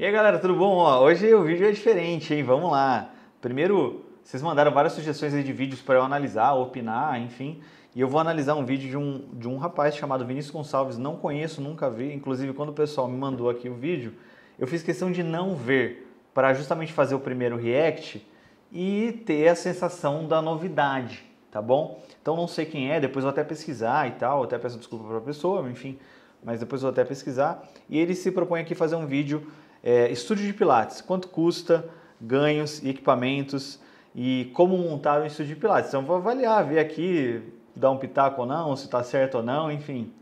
E aí galera, tudo bom? Ó, hoje o vídeo é diferente, hein? Vamos lá. Primeiro, vocês mandaram várias sugestões de vídeos para eu analisar, opinar, enfim. E eu vou analisar um vídeo de um, de um rapaz chamado Vinícius Gonçalves, não conheço, nunca vi. Inclusive, quando o pessoal me mandou aqui o vídeo, eu fiz questão de não ver, para justamente fazer o primeiro react e ter a sensação da novidade, tá bom? Então não sei quem é, depois vou até pesquisar e tal, até peço desculpa para a pessoa, enfim, mas depois vou até pesquisar. E ele se propõe aqui fazer um vídeo é, estúdio de Pilates, quanto custa, ganhos e equipamentos e como montar um estúdio de Pilates. Então vou avaliar, ver aqui, dar um pitaco ou não, se está certo ou não, enfim.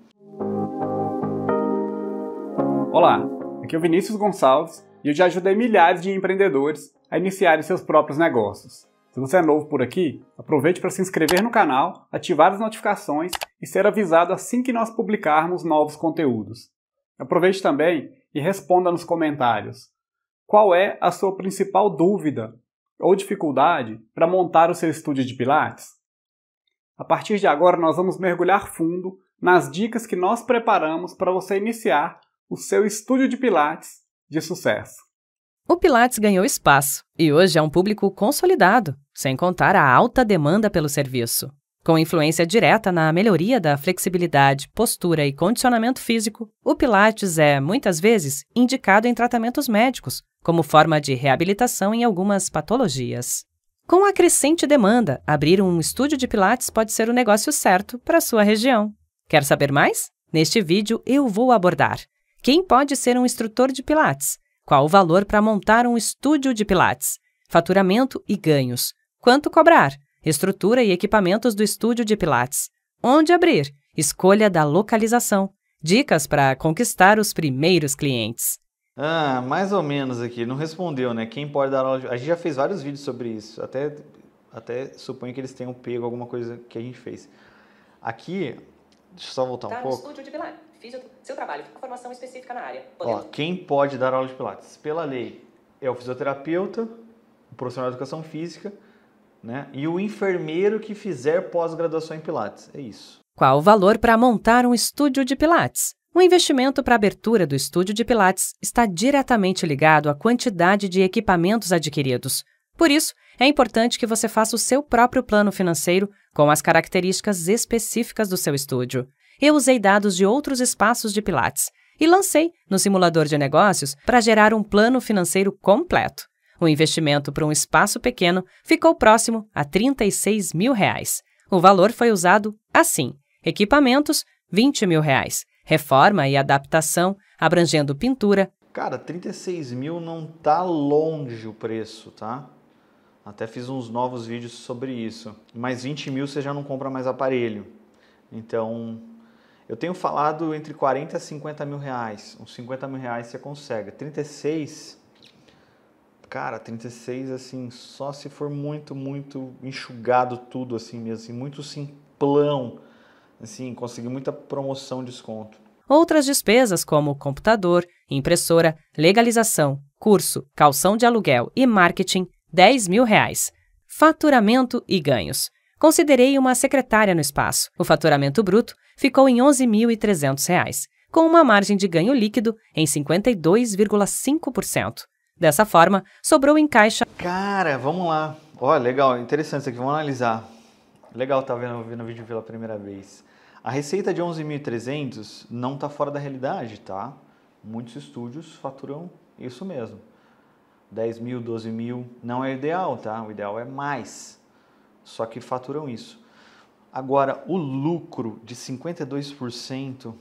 Olá, aqui é o Vinícius Gonçalves e eu já ajudei milhares de empreendedores a iniciarem seus próprios negócios. Se você é novo por aqui, aproveite para se inscrever no canal, ativar as notificações e ser avisado assim que nós publicarmos novos conteúdos. Aproveite também e responda nos comentários qual é a sua principal dúvida ou dificuldade para montar o seu estúdio de Pilates. A partir de agora, nós vamos mergulhar fundo nas dicas que nós preparamos para você iniciar o seu estúdio de Pilates de sucesso. O Pilates ganhou espaço e hoje é um público consolidado, sem contar a alta demanda pelo serviço. Com influência direta na melhoria da flexibilidade, postura e condicionamento físico, o Pilates é, muitas vezes, indicado em tratamentos médicos, como forma de reabilitação em algumas patologias. Com a crescente demanda, abrir um estúdio de Pilates pode ser o negócio certo para sua região. Quer saber mais? Neste vídeo eu vou abordar quem pode ser um instrutor de Pilates, qual o valor para montar um estúdio de Pilates, faturamento e ganhos, quanto cobrar estrutura e equipamentos do estúdio de Pilates. Onde abrir? Escolha da localização. Dicas para conquistar os primeiros clientes. Ah, mais ou menos aqui. Não respondeu, né? Quem pode dar aula? De... A gente já fez vários vídeos sobre isso. Até, até suponho que eles tenham pego alguma coisa que a gente fez. Aqui, deixa eu só voltar tá um pouco. Estúdio de Pilates. Fiz seu trabalho com formação específica na área. Podemos... Ó, quem pode dar aula de Pilates? Pela lei, é o fisioterapeuta, o profissional de educação física né? E o enfermeiro que fizer pós-graduação em Pilates. É isso. Qual o valor para montar um estúdio de Pilates? O investimento para a abertura do estúdio de Pilates está diretamente ligado à quantidade de equipamentos adquiridos. Por isso, é importante que você faça o seu próprio plano financeiro com as características específicas do seu estúdio. Eu usei dados de outros espaços de Pilates e lancei no simulador de negócios para gerar um plano financeiro completo. O investimento para um espaço pequeno ficou próximo a 36 mil reais. O valor foi usado assim: equipamentos, 20 mil reais, reforma e adaptação, abrangendo pintura. Cara, 36 mil não tá longe o preço, tá? Até fiz uns novos vídeos sobre isso. Mas 20 mil você já não compra mais aparelho. Então, eu tenho falado entre 40 e 50 mil reais. Uns 50 mil reais você consegue. 36 Cara, 36, assim, só se for muito, muito enxugado tudo, assim mesmo, assim, muito simplão, assim, conseguir muita promoção, desconto. Outras despesas, como computador, impressora, legalização, curso, calção de aluguel e marketing, 10 mil reais. Faturamento e ganhos. Considerei uma secretária no espaço. O faturamento bruto ficou em R$ 11.300, com uma margem de ganho líquido em 52,5%. Dessa forma, sobrou em caixa. Cara, vamos lá. Olha, legal, interessante isso aqui, vamos analisar. Legal tá vendo, vendo o vídeo pela primeira vez. A receita de 11.300 não está fora da realidade, tá? Muitos estúdios faturam isso mesmo. 10 mil, 12 mil não é ideal, tá? O ideal é mais. Só que faturam isso. Agora, o lucro de 52%,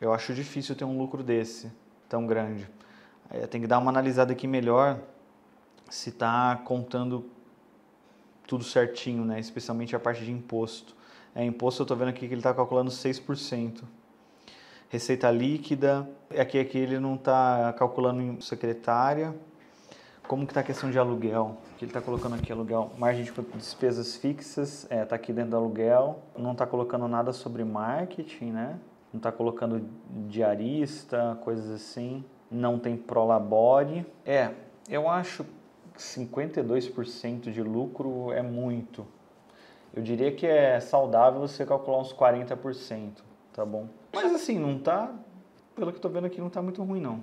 eu acho difícil ter um lucro desse tão grande tem que dar uma analisada aqui melhor se está contando tudo certinho, né? especialmente a parte de imposto. É, imposto eu estou vendo aqui que ele está calculando 6%. Receita líquida, aqui, é aqui ele não está calculando secretária. Como que está a questão de aluguel? Que ele está colocando aqui aluguel, margem de despesas fixas, está é, tá aqui dentro do aluguel. Não está colocando nada sobre marketing, né? Não está colocando diarista, coisas assim não tem prolabore. É, eu acho que 52% de lucro é muito. Eu diria que é saudável você calcular uns 40%, tá bom? Mas assim, não tá, pelo que estou vendo aqui, não tá muito ruim não.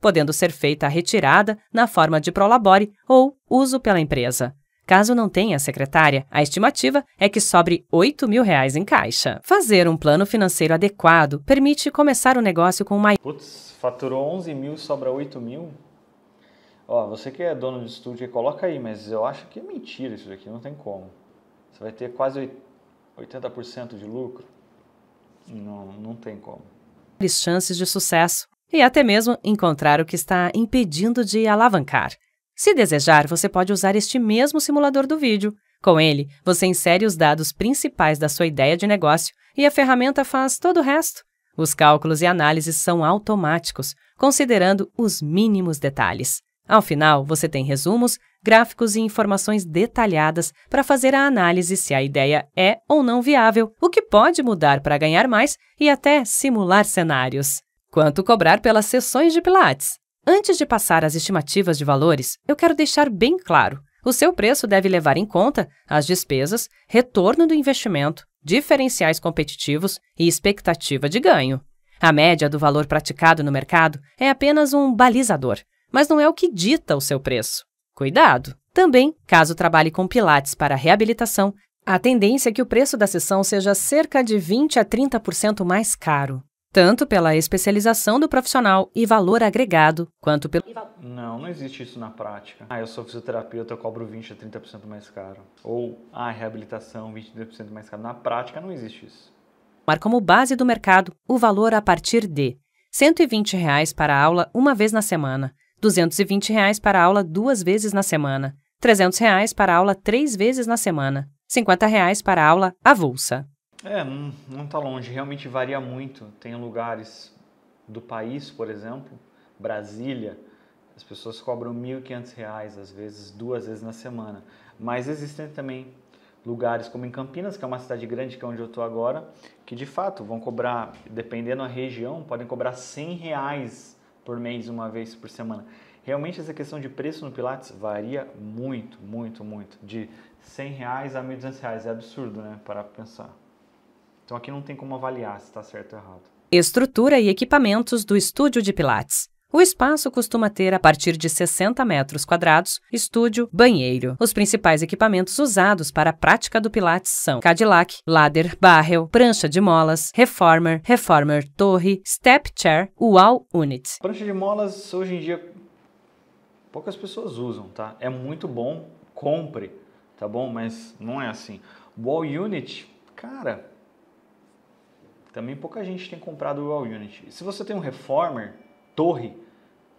Podendo ser feita a retirada na forma de prolabore ou uso pela empresa. Caso não tenha secretária, a estimativa é que sobre 8 mil reais em caixa. Fazer um plano financeiro adequado permite começar o negócio com mais... Putz, faturou 11 mil, sobra 8 mil? Ó, você que é dono de estúdio, coloca aí, mas eu acho que é mentira isso daqui, não tem como. Você vai ter quase 80% de lucro? Não, não tem como. Chances de sucesso e até mesmo encontrar o que está impedindo de alavancar. Se desejar, você pode usar este mesmo simulador do vídeo. Com ele, você insere os dados principais da sua ideia de negócio e a ferramenta faz todo o resto. Os cálculos e análises são automáticos, considerando os mínimos detalhes. Ao final, você tem resumos, gráficos e informações detalhadas para fazer a análise se a ideia é ou não viável, o que pode mudar para ganhar mais e até simular cenários. Quanto cobrar pelas sessões de Pilates? Antes de passar às estimativas de valores, eu quero deixar bem claro: o seu preço deve levar em conta as despesas, retorno do investimento, diferenciais competitivos e expectativa de ganho. A média do valor praticado no mercado é apenas um balizador, mas não é o que dita o seu preço. Cuidado! Também, caso trabalhe com pilates para reabilitação, a tendência é que o preço da sessão seja cerca de 20 a 30% mais caro tanto pela especialização do profissional e valor agregado, quanto pelo. Não, não existe isso na prática. Ah, eu sou fisioterapeuta, eu cobro 20 a 30% mais caro. Ou, ah, reabilitação, 20 a 30% mais caro. Na prática, não existe isso. Mar como base do mercado o valor a partir de R$ 120 reais para a aula uma vez na semana, R$ 220 reais para a aula duas vezes na semana, R$ 300 reais para a aula três vezes na semana, R$ 50 reais para a aula avulsa. É, não, está longe, realmente varia muito. Tem lugares do país, por exemplo, Brasília, as pessoas cobram R$ 1.500, às vezes duas vezes na semana. Mas existem também lugares como em Campinas, que é uma cidade grande, que é onde eu estou agora, que de fato vão cobrar, dependendo da região, podem cobrar 100 reais por mês, uma vez por semana. Realmente essa questão de preço no Pilates varia muito, muito, muito. De R$ reais a 1.200 reais, é absurdo, né? Para pensar. Então aqui não tem como avaliar se está certo ou errado. Estrutura e equipamentos do estúdio de Pilates. O espaço costuma ter, a partir de 60 metros quadrados, estúdio, banheiro. Os principais equipamentos usados para a prática do Pilates são Cadillac, ladder, barrel, prancha de molas, reformer, reformer torre, step chair, wall unit. Prancha de molas, hoje em dia, poucas pessoas usam, tá? É muito bom, compre, tá bom? Mas não é assim. Wall unit, cara, também pouca gente tem comprado o All unit Se você tem um reformer, torre,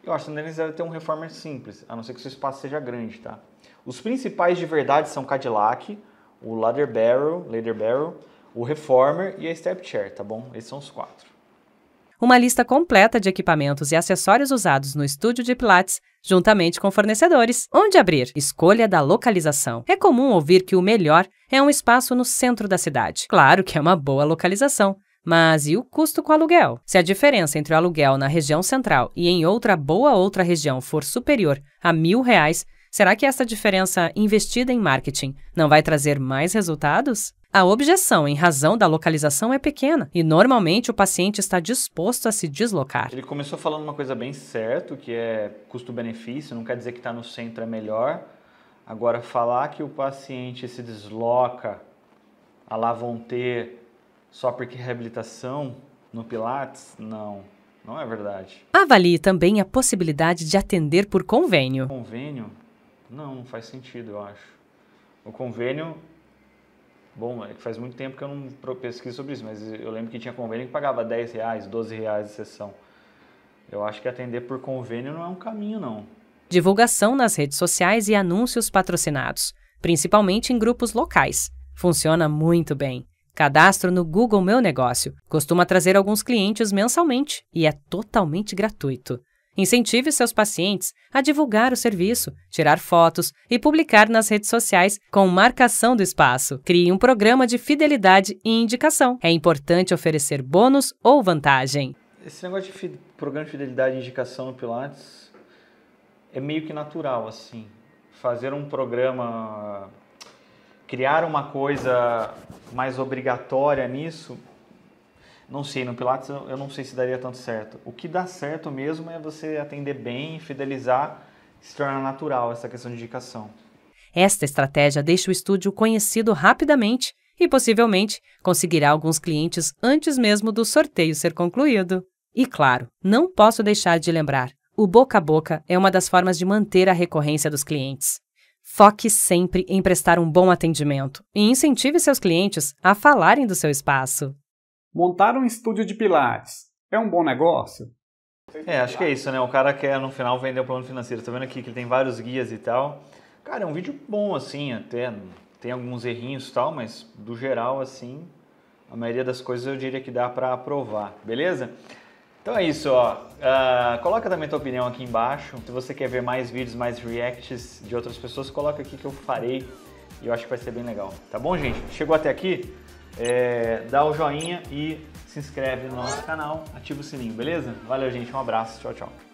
eu acho que você é deve ter um reformer simples, a não ser que o seu espaço seja grande, tá? Os principais de verdade são Cadillac, o Ladder Barrel, Ladder Barrel, o Reformer e a Step Chair, tá bom? Esses são os quatro. Uma lista completa de equipamentos e acessórios usados no estúdio de Pilates, juntamente com fornecedores. Onde abrir? Escolha da localização. É comum ouvir que o melhor é um espaço no centro da cidade. Claro que é uma boa localização, mas e o custo com aluguel? Se a diferença entre o aluguel na região central e em outra boa outra região for superior a mil reais, será que essa diferença investida em marketing não vai trazer mais resultados? A objeção em razão da localização é pequena e normalmente o paciente está disposto a se deslocar. Ele começou falando uma coisa bem certa, que é custo-benefício, não quer dizer que está no centro é melhor. Agora, falar que o paciente se desloca a lá vão ter só porque reabilitação no Pilates, não. Não é verdade. Avalie também a possibilidade de atender por convênio. Convênio? Não, não faz sentido, eu acho. O convênio. Bom, é que faz muito tempo que eu não pesquiso sobre isso, mas eu lembro que tinha convênio que pagava 10 reais, 12 reais de sessão. Eu acho que atender por convênio não é um caminho, não. Divulgação nas redes sociais e anúncios patrocinados, principalmente em grupos locais. Funciona muito bem. Cadastro no Google Meu Negócio costuma trazer alguns clientes mensalmente e é totalmente gratuito. Incentive seus pacientes a divulgar o serviço, tirar fotos e publicar nas redes sociais com marcação do espaço. Crie um programa de fidelidade e indicação. É importante oferecer bônus ou vantagem. Esse negócio de programa de fidelidade e indicação no Pilates é meio que natural, assim. Fazer um programa criar uma coisa mais obrigatória nisso, não sei, no Pilates eu não sei se daria tanto certo. O que dá certo mesmo é você atender bem, fidelizar, se tornar natural essa questão de indicação. Esta estratégia deixa o estúdio conhecido rapidamente e possivelmente conseguirá alguns clientes antes mesmo do sorteio ser concluído. E claro, não posso deixar de lembrar: o boca a boca é uma das formas de manter a recorrência dos clientes. Foque sempre em prestar um bom atendimento e incentive seus clientes a falarem do seu espaço. Montar um estúdio de pilates é um bom negócio? É, acho que é isso, né? O cara quer no final vender o plano financeiro. Tá vendo aqui que ele tem vários guias e tal. Cara, é um vídeo bom assim, até tem alguns errinhos e tal, mas do geral assim, a maioria das coisas eu diria que dá para aprovar, beleza? Então é isso, ó. Uh, coloca também tua opinião aqui embaixo. Se você quer ver mais vídeos, mais reacts de outras pessoas, coloca aqui que eu farei e eu acho que vai ser bem legal. Tá bom, gente? Chegou até aqui? É, dá o joinha e se inscreve no nosso canal, ativa o sininho, beleza? Valeu, gente. Um abraço. Tchau, tchau.